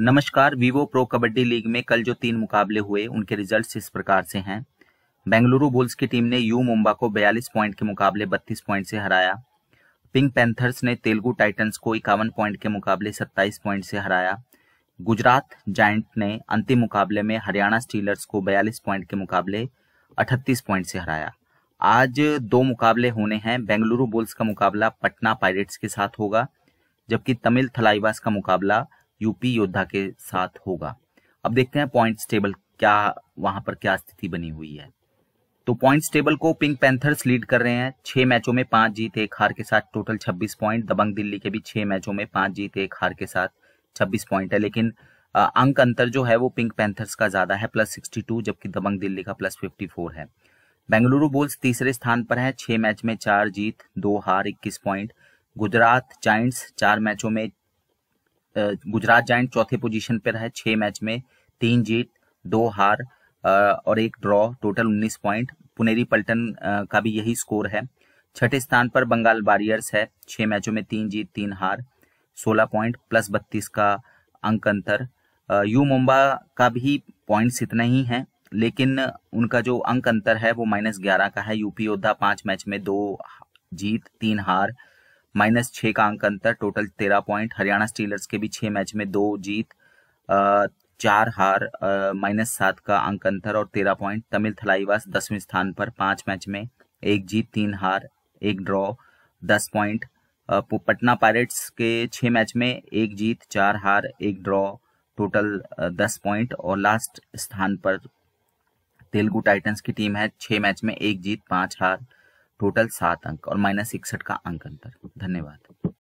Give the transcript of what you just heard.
नमस्कार Vivo pro kabaddi league में कल जो तीन मुकाबले हुए उनके रिजल्ट्स इस प्रकार से हैं बेंगलुरु बुल्स की टीम ने यू मुंबा को 42 पॉइंट के मुकाबले 32 पॉइंट से हराया पिंक पैंथर्स ने तेलुगु टाइटंस को इक्यावन पॉइंट के मुकाबले 27 पॉइंट से हराया गुजरात जायंट ने अंतिम मुकाबले में हरियाणा स्टीलर्स को बयालीस पॉइंट के मुकाबले अठतीस पॉइंट से हराया आज दो मुकाबले होने हैं बेंगलुरु बुल्स का मुकाबला पटना पायरेट्स के साथ होगा जबकि तमिल थलाईवास का मुकाबला यूपी योद्धा के साथ होगा अब देखते हैं पॉइंट्स टेबल क्या वहां पर क्या स्थिति बनी हुई है तो पॉइंट्स टेबल को पिंक पैंथर्स लीड कर रहे हैं छह मैचों में पांच जीत एक हार के साथ टोटल 26 पॉइंट दबंग दिल्ली के भी छह मैचों में पांच जीत एक हार के साथ 26 पॉइंट है लेकिन अंक अंतर जो है वो पिंक पैंथर्स का ज्यादा है प्लस 62 जबकि दबंग दिल्ली का प्लस 54 है बेंगलुरु बुल्स तीसरे स्थान पर है छह मैच में चार जीत दो हार इक्कीस पॉइंट गुजरात जाइंट्स चार मैचों में गुजरात जाइंट चौथे पोजीशन पर है छह मैच में तीन जीत दो हार और एक ड्रॉ टोटल उन्नीस पॉइंट पुनेरी पल्टन का भी यही स्कोर है छठे स्थान पर बंगाल वॉरियर्स है छह मैचों में तीन जीत तीन हार सोलह पॉइंट प्लस बत्तीस का अंक अंतर यू मुंबा का भी पॉइंट्स इतना ही है लेकिन उनका जो अंक अंतर है वो माइनस ग्यारह का है यूपी योद्धा पांच मैच में दो जीत तीन हार माइनस छः का अंक अंतर टोटल तेरह पॉइंट हरियाणा स्टीलर्स के भी छः मैच में दो जीत चार हार माइनस सात का अंक अंतर और तेरह पॉइंट तमिल थलाईवास दसवें स्थान पर पांच मैच में एक जीत तीन हार एक ड्रॉ दस पॉइंट पटना पायरेट्स के छः मैच में एक जीत चार हार एक ड्रॉ टोटल दस पॉइंट और लास्ट स्थान पर तेलुगु टाइटंस की टीम है छः मैच में एक जीत पाँच हार टोटल सात अंक और माइनस इकसठ का अंक अंतर धन्यवाद